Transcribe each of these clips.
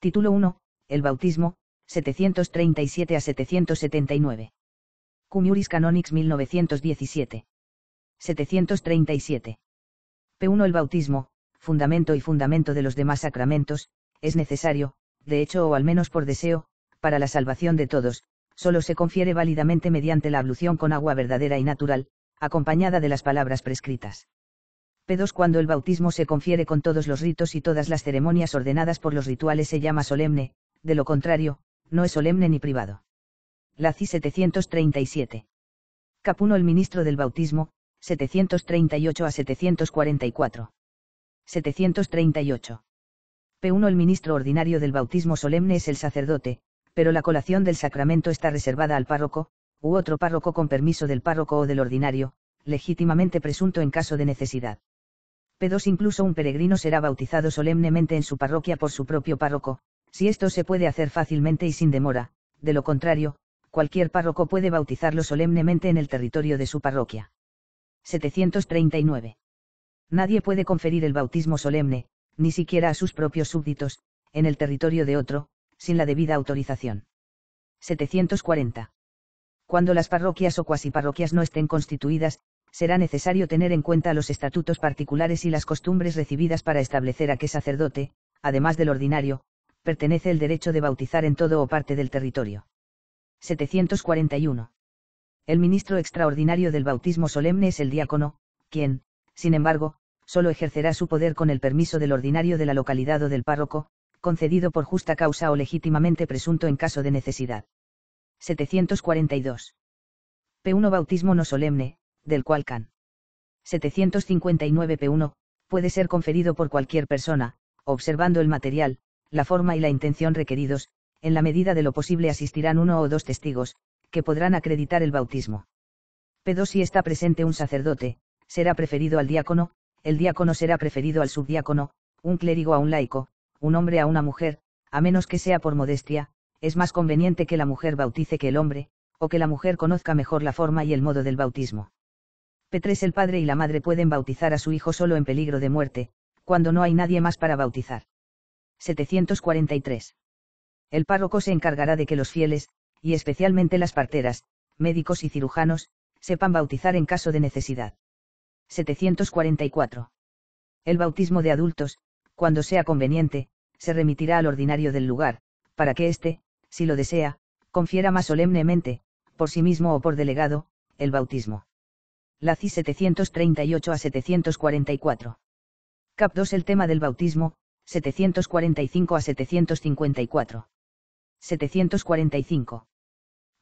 Título 1, El bautismo, 737 a 779. Cumuris Canonics 1917. 737. P1 El bautismo, fundamento y fundamento de los demás sacramentos, es necesario, de hecho o al menos por deseo, para la salvación de todos, solo se confiere válidamente mediante la ablución con agua verdadera y natural, acompañada de las palabras prescritas. P2 Cuando el bautismo se confiere con todos los ritos y todas las ceremonias ordenadas por los rituales se llama solemne, de lo contrario, no es solemne ni privado. La CI 737. Capuno el ministro del bautismo, 738 a 744. 738. P1 El ministro ordinario del bautismo solemne es el sacerdote, pero la colación del sacramento está reservada al párroco, u otro párroco con permiso del párroco o del ordinario, legítimamente presunto en caso de necesidad pedos incluso un peregrino será bautizado solemnemente en su parroquia por su propio párroco, si esto se puede hacer fácilmente y sin demora, de lo contrario, cualquier párroco puede bautizarlo solemnemente en el territorio de su parroquia. 739. Nadie puede conferir el bautismo solemne, ni siquiera a sus propios súbditos, en el territorio de otro, sin la debida autorización. 740. Cuando las parroquias o parroquias no estén constituidas, será necesario tener en cuenta los estatutos particulares y las costumbres recibidas para establecer a qué sacerdote, además del ordinario, pertenece el derecho de bautizar en todo o parte del territorio. 741. El ministro extraordinario del bautismo solemne es el diácono, quien, sin embargo, solo ejercerá su poder con el permiso del ordinario de la localidad o del párroco, concedido por justa causa o legítimamente presunto en caso de necesidad. 742. P1 Bautismo no solemne, del cual Can. 759p1, puede ser conferido por cualquier persona, observando el material, la forma y la intención requeridos, en la medida de lo posible asistirán uno o dos testigos, que podrán acreditar el bautismo. p Si está presente un sacerdote, será preferido al diácono, el diácono será preferido al subdiácono, un clérigo a un laico, un hombre a una mujer, a menos que sea por modestia, es más conveniente que la mujer bautice que el hombre, o que la mujer conozca mejor la forma y el modo del bautismo. P3 el padre y la madre pueden bautizar a su hijo solo en peligro de muerte, cuando no hay nadie más para bautizar. 743. El párroco se encargará de que los fieles, y especialmente las parteras, médicos y cirujanos, sepan bautizar en caso de necesidad. 744. El bautismo de adultos, cuando sea conveniente, se remitirá al ordinario del lugar, para que éste, si lo desea, confiera más solemnemente, por sí mismo o por delegado, el bautismo la CI 738 a 744. Cap 2 El tema del bautismo, 745 a 754. 745.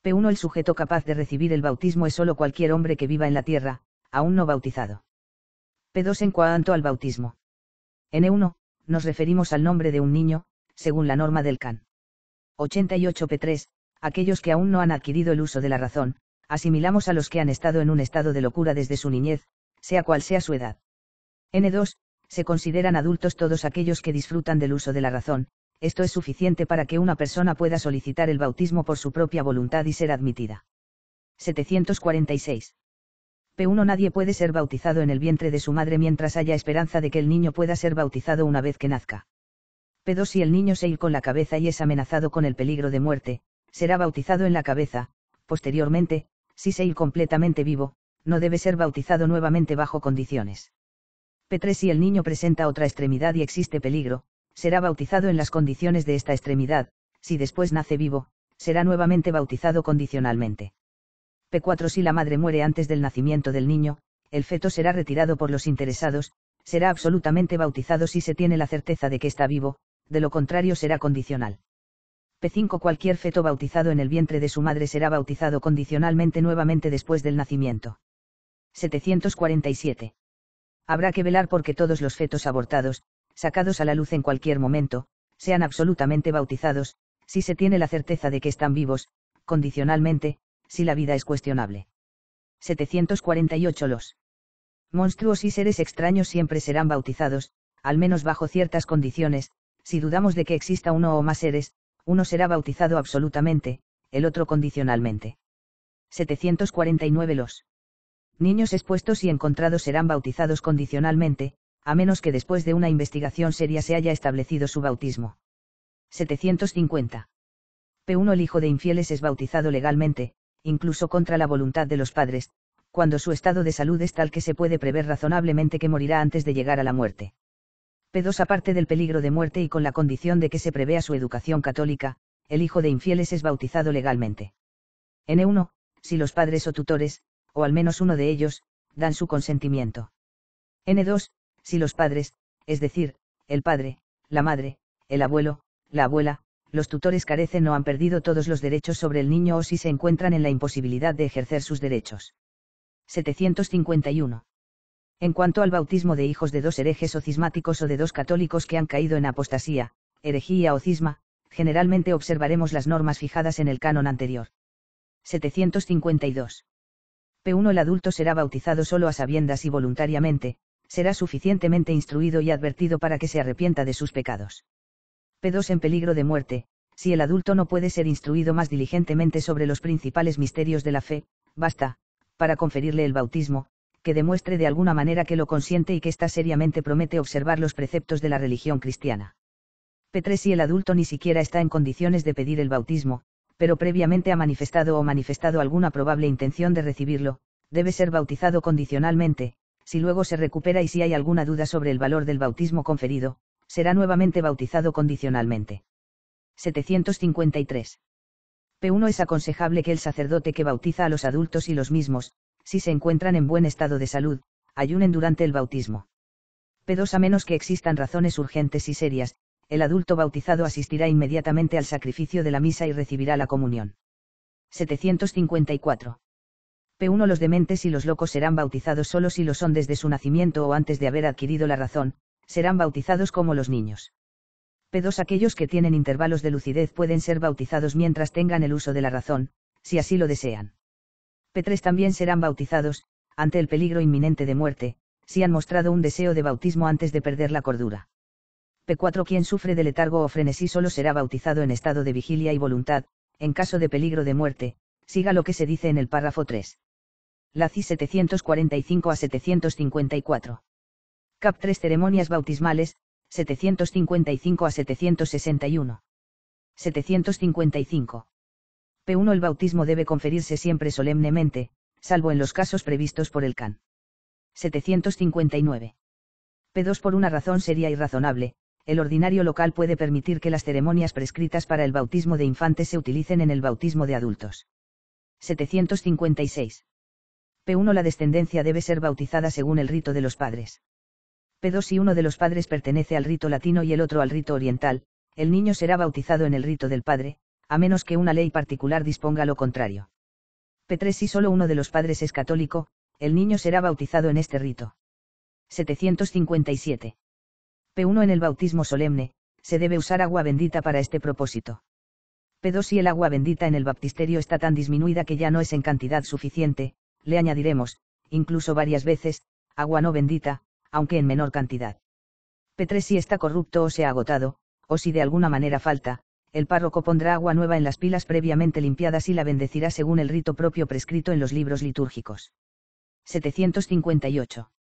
P1 El sujeto capaz de recibir el bautismo es solo cualquier hombre que viva en la tierra, aún no bautizado. P2 En cuanto al bautismo. N1, e nos referimos al nombre de un niño, según la norma del CAN. 88 P3, aquellos que aún no han adquirido el uso de la razón, asimilamos a los que han estado en un estado de locura desde su niñez, sea cual sea su edad. N2, se consideran adultos todos aquellos que disfrutan del uso de la razón, esto es suficiente para que una persona pueda solicitar el bautismo por su propia voluntad y ser admitida. 746. P1 Nadie puede ser bautizado en el vientre de su madre mientras haya esperanza de que el niño pueda ser bautizado una vez que nazca. P2 Si el niño se ir con la cabeza y es amenazado con el peligro de muerte, será bautizado en la cabeza, posteriormente, si se ir completamente vivo, no debe ser bautizado nuevamente bajo condiciones. P3 Si el niño presenta otra extremidad y existe peligro, será bautizado en las condiciones de esta extremidad, si después nace vivo, será nuevamente bautizado condicionalmente. P4 Si la madre muere antes del nacimiento del niño, el feto será retirado por los interesados, será absolutamente bautizado si se tiene la certeza de que está vivo, de lo contrario será condicional. 5 Cualquier feto bautizado en el vientre de su madre será bautizado condicionalmente nuevamente después del nacimiento. 747. Habrá que velar porque todos los fetos abortados, sacados a la luz en cualquier momento, sean absolutamente bautizados, si se tiene la certeza de que están vivos, condicionalmente, si la vida es cuestionable. 748 Los monstruos y seres extraños siempre serán bautizados, al menos bajo ciertas condiciones, si dudamos de que exista uno o más seres, uno será bautizado absolutamente, el otro condicionalmente. 749 Los niños expuestos y encontrados serán bautizados condicionalmente, a menos que después de una investigación seria se haya establecido su bautismo. 750. P1 El hijo de infieles es bautizado legalmente, incluso contra la voluntad de los padres, cuando su estado de salud es tal que se puede prever razonablemente que morirá antes de llegar a la muerte p aparte del peligro de muerte y con la condición de que se prevea su educación católica, el hijo de infieles es bautizado legalmente. N1, si los padres o tutores, o al menos uno de ellos, dan su consentimiento. N2, si los padres, es decir, el padre, la madre, el abuelo, la abuela, los tutores carecen o han perdido todos los derechos sobre el niño o si se encuentran en la imposibilidad de ejercer sus derechos. 751. En cuanto al bautismo de hijos de dos herejes o cismáticos o de dos católicos que han caído en apostasía, herejía o cisma, generalmente observaremos las normas fijadas en el canon anterior. 752. P1 El adulto será bautizado solo a sabiendas y voluntariamente, será suficientemente instruido y advertido para que se arrepienta de sus pecados. P2 En peligro de muerte, si el adulto no puede ser instruido más diligentemente sobre los principales misterios de la fe, basta, para conferirle el bautismo, que demuestre de alguna manera que lo consiente y que está seriamente promete observar los preceptos de la religión cristiana. P3 Si el adulto ni siquiera está en condiciones de pedir el bautismo, pero previamente ha manifestado o manifestado alguna probable intención de recibirlo, debe ser bautizado condicionalmente, si luego se recupera y si hay alguna duda sobre el valor del bautismo conferido, será nuevamente bautizado condicionalmente. 753. P1 es aconsejable que el sacerdote que bautiza a los adultos y los mismos, si se encuentran en buen estado de salud, ayunen durante el bautismo. P2 a menos que existan razones urgentes y serias, el adulto bautizado asistirá inmediatamente al sacrificio de la misa y recibirá la comunión. 754. P1 Los dementes y los locos serán bautizados solo si lo son desde su nacimiento o antes de haber adquirido la razón, serán bautizados como los niños. P2 Aquellos que tienen intervalos de lucidez pueden ser bautizados mientras tengan el uso de la razón, si así lo desean. P3 también serán bautizados, ante el peligro inminente de muerte, si han mostrado un deseo de bautismo antes de perder la cordura. P4 Quien sufre de letargo o frenesí solo será bautizado en estado de vigilia y voluntad, en caso de peligro de muerte, siga lo que se dice en el párrafo 3. Laci 745 a 754. Cap 3 Ceremonias bautismales, 755 a 761. 755. P1 El bautismo debe conferirse siempre solemnemente, salvo en los casos previstos por el CAN. 759. P2 Por una razón seria irrazonable, el ordinario local puede permitir que las ceremonias prescritas para el bautismo de infantes se utilicen en el bautismo de adultos. 756. P1 La descendencia debe ser bautizada según el rito de los padres. P2 Si uno de los padres pertenece al rito latino y el otro al rito oriental, el niño será bautizado en el rito del padre, a menos que una ley particular disponga lo contrario. P3 Si solo uno de los padres es católico, el niño será bautizado en este rito. 757. P1 En el bautismo solemne, se debe usar agua bendita para este propósito. P2 Si el agua bendita en el baptisterio está tan disminuida que ya no es en cantidad suficiente, le añadiremos, incluso varias veces, agua no bendita, aunque en menor cantidad. P3 Si está corrupto o se ha agotado, o si de alguna manera falta, el párroco pondrá agua nueva en las pilas previamente limpiadas y la bendecirá según el rito propio prescrito en los libros litúrgicos. 758.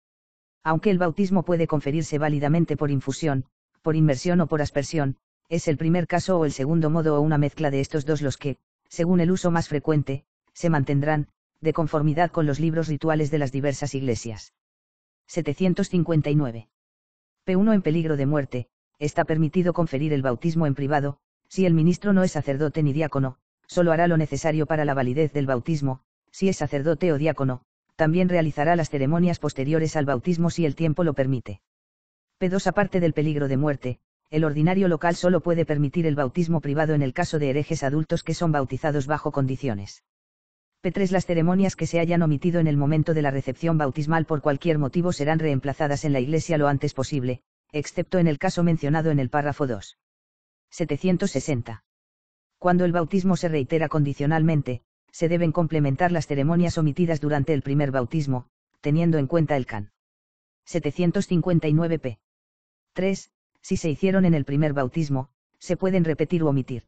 Aunque el bautismo puede conferirse válidamente por infusión, por inmersión o por aspersión, es el primer caso o el segundo modo o una mezcla de estos dos los que, según el uso más frecuente, se mantendrán, de conformidad con los libros rituales de las diversas iglesias. 759. P1 en peligro de muerte, está permitido conferir el bautismo en privado, si el ministro no es sacerdote ni diácono, solo hará lo necesario para la validez del bautismo, si es sacerdote o diácono, también realizará las ceremonias posteriores al bautismo si el tiempo lo permite. P2 Aparte del peligro de muerte, el ordinario local solo puede permitir el bautismo privado en el caso de herejes adultos que son bautizados bajo condiciones. P3 Las ceremonias que se hayan omitido en el momento de la recepción bautismal por cualquier motivo serán reemplazadas en la Iglesia lo antes posible, excepto en el caso mencionado en el párrafo 2. 760. Cuando el bautismo se reitera condicionalmente, se deben complementar las ceremonias omitidas durante el primer bautismo, teniendo en cuenta el can. 759 p. 3. Si se hicieron en el primer bautismo, se pueden repetir u omitir.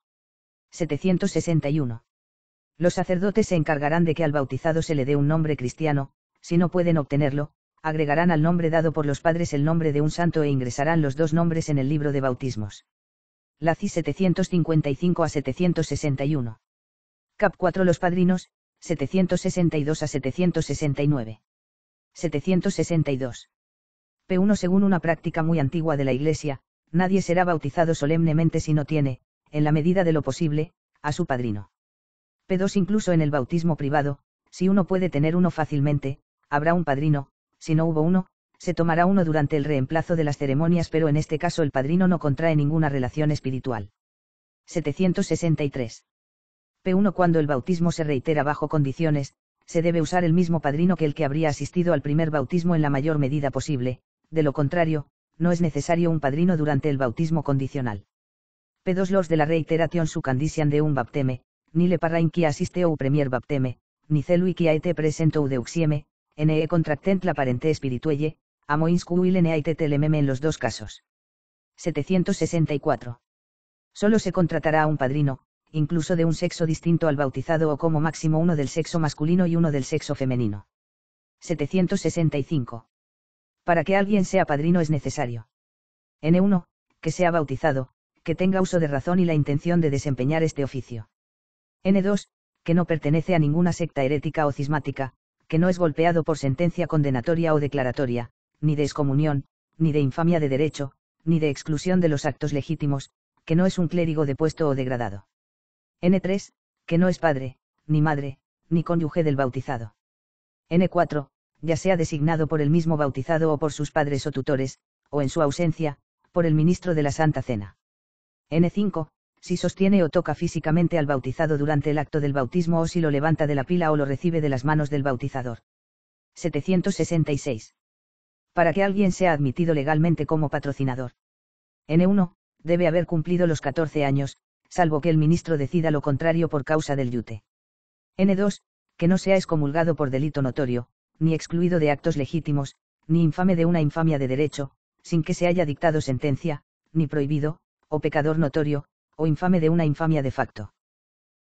761. Los sacerdotes se encargarán de que al bautizado se le dé un nombre cristiano, si no pueden obtenerlo, agregarán al nombre dado por los padres el nombre de un santo e ingresarán los dos nombres en el libro de bautismos la CI 755 a 761. Cap 4 Los Padrinos, 762 a 769. 762. P1 Según una práctica muy antigua de la Iglesia, nadie será bautizado solemnemente si no tiene, en la medida de lo posible, a su padrino. P2 Incluso en el bautismo privado, si uno puede tener uno fácilmente, habrá un padrino, si no hubo uno, se tomará uno durante el reemplazo de las ceremonias, pero en este caso el padrino no contrae ninguna relación espiritual. 763. P1 Cuando el bautismo se reitera bajo condiciones, se debe usar el mismo padrino que el que habría asistido al primer bautismo en la mayor medida posible, de lo contrario, no es necesario un padrino durante el bautismo condicional. P2 Los de la reiteración su de un bapteme, ni le parrain qui asiste ou premier bapteme, ni celui qui a present ou deuxieme, ne contractent la parente spirituelle, y Cuileneaitetlemem en los dos casos. 764. Solo se contratará a un padrino, incluso de un sexo distinto al bautizado o como máximo uno del sexo masculino y uno del sexo femenino. 765. Para que alguien sea padrino es necesario. N1, que sea bautizado, que tenga uso de razón y la intención de desempeñar este oficio. N2, que no pertenece a ninguna secta herética o cismática, que no es golpeado por sentencia condenatoria o declaratoria, ni de excomunión, ni de infamia de derecho, ni de exclusión de los actos legítimos, que no es un clérigo depuesto o degradado. N3, que no es padre, ni madre, ni cónyuge del bautizado. N4, ya sea designado por el mismo bautizado o por sus padres o tutores, o en su ausencia, por el ministro de la Santa Cena. N5, si sostiene o toca físicamente al bautizado durante el acto del bautismo o si lo levanta de la pila o lo recibe de las manos del bautizador. 766 para que alguien sea admitido legalmente como patrocinador. N1, debe haber cumplido los 14 años, salvo que el ministro decida lo contrario por causa del yute. N2, que no sea excomulgado por delito notorio, ni excluido de actos legítimos, ni infame de una infamia de derecho, sin que se haya dictado sentencia, ni prohibido, o pecador notorio, o infame de una infamia de facto.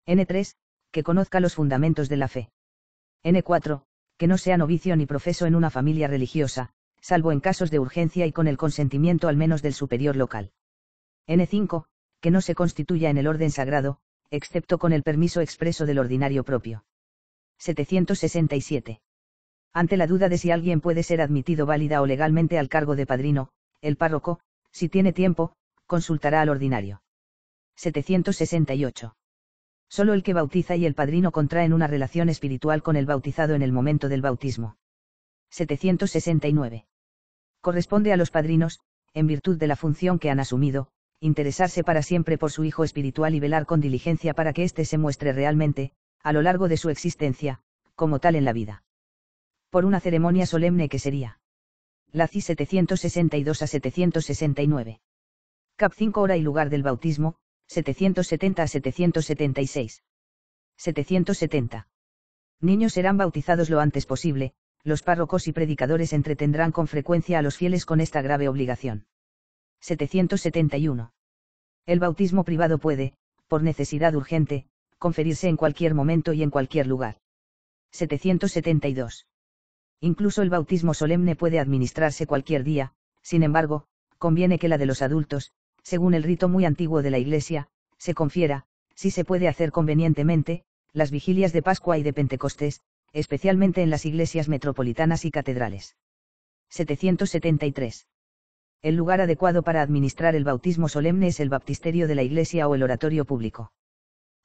N3, que conozca los fundamentos de la fe. N4, que no sea novicio ni profeso en una familia religiosa, salvo en casos de urgencia y con el consentimiento al menos del superior local. N5, que no se constituya en el orden sagrado, excepto con el permiso expreso del ordinario propio. 767. Ante la duda de si alguien puede ser admitido válida o legalmente al cargo de padrino, el párroco, si tiene tiempo, consultará al ordinario. 768. Solo el que bautiza y el padrino contraen una relación espiritual con el bautizado en el momento del bautismo. 769. Corresponde a los padrinos, en virtud de la función que han asumido, interesarse para siempre por su hijo espiritual y velar con diligencia para que éste se muestre realmente, a lo largo de su existencia, como tal en la vida. Por una ceremonia solemne que sería. La CI 762 a 769. Cap 5 hora y lugar del bautismo, 770 a 776. 770. Niños serán bautizados lo antes posible, los párrocos y predicadores entretendrán con frecuencia a los fieles con esta grave obligación. 771. El bautismo privado puede, por necesidad urgente, conferirse en cualquier momento y en cualquier lugar. 772. Incluso el bautismo solemne puede administrarse cualquier día, sin embargo, conviene que la de los adultos, según el rito muy antiguo de la Iglesia, se confiera, si se puede hacer convenientemente, las vigilias de Pascua y de Pentecostés, especialmente en las iglesias metropolitanas y catedrales. 773. El lugar adecuado para administrar el bautismo solemne es el baptisterio de la iglesia o el oratorio público.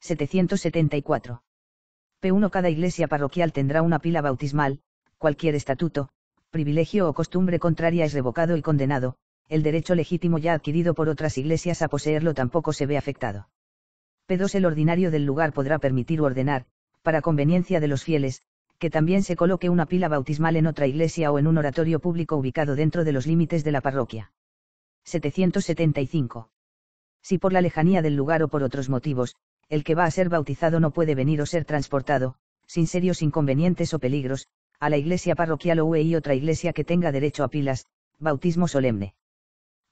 774. P1 Cada iglesia parroquial tendrá una pila bautismal, cualquier estatuto, privilegio o costumbre contraria es revocado y condenado, el derecho legítimo ya adquirido por otras iglesias a poseerlo tampoco se ve afectado. P2 El ordinario del lugar podrá permitir o ordenar, para conveniencia de los fieles, que también se coloque una pila bautismal en otra iglesia o en un oratorio público ubicado dentro de los límites de la parroquia. 775. Si por la lejanía del lugar o por otros motivos, el que va a ser bautizado no puede venir o ser transportado, sin serios inconvenientes o peligros, a la iglesia parroquial o y e otra iglesia que tenga derecho a pilas, bautismo solemne.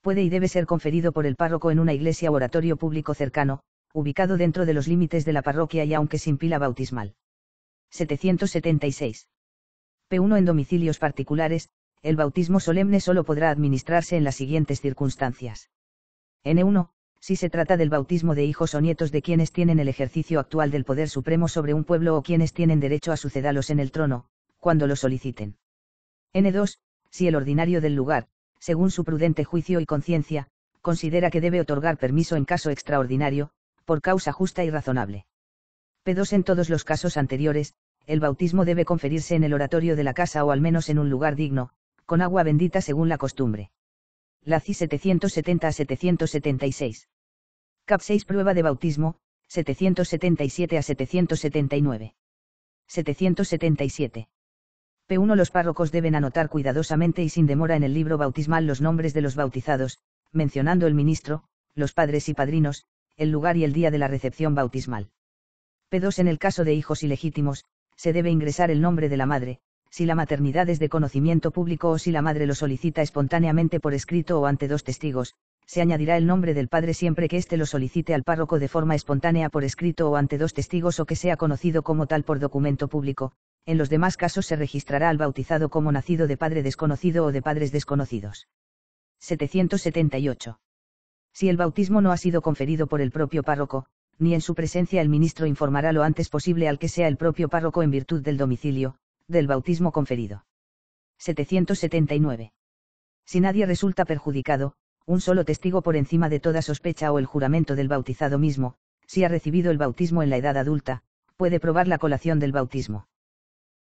Puede y debe ser conferido por el párroco en una iglesia o oratorio público cercano, ubicado dentro de los límites de la parroquia y aunque sin pila bautismal. 776. P1 En domicilios particulares, el bautismo solemne solo podrá administrarse en las siguientes circunstancias. N1. E si se trata del bautismo de hijos o nietos de quienes tienen el ejercicio actual del poder supremo sobre un pueblo o quienes tienen derecho a sucedalos en el trono, cuando lo soliciten. N2. E si el ordinario del lugar, según su prudente juicio y conciencia, considera que debe otorgar permiso en caso extraordinario, por causa justa y razonable. P2 En todos los casos anteriores, el bautismo debe conferirse en el oratorio de la casa o al menos en un lugar digno, con agua bendita según la costumbre. La CI 770 a 776. CAP 6 Prueba de bautismo, 777 a 779. 777. P1 Los párrocos deben anotar cuidadosamente y sin demora en el libro bautismal los nombres de los bautizados, mencionando el ministro, los padres y padrinos, el lugar y el día de la recepción bautismal. P2 En el caso de hijos ilegítimos, se debe ingresar el nombre de la madre, si la maternidad es de conocimiento público o si la madre lo solicita espontáneamente por escrito o ante dos testigos, se añadirá el nombre del padre siempre que éste lo solicite al párroco de forma espontánea por escrito o ante dos testigos o que sea conocido como tal por documento público, en los demás casos se registrará al bautizado como nacido de padre desconocido o de padres desconocidos. 778. Si el bautismo no ha sido conferido por el propio párroco, ni en su presencia el ministro informará lo antes posible al que sea el propio párroco en virtud del domicilio, del bautismo conferido. 779. Si nadie resulta perjudicado, un solo testigo por encima de toda sospecha o el juramento del bautizado mismo, si ha recibido el bautismo en la edad adulta, puede probar la colación del bautismo.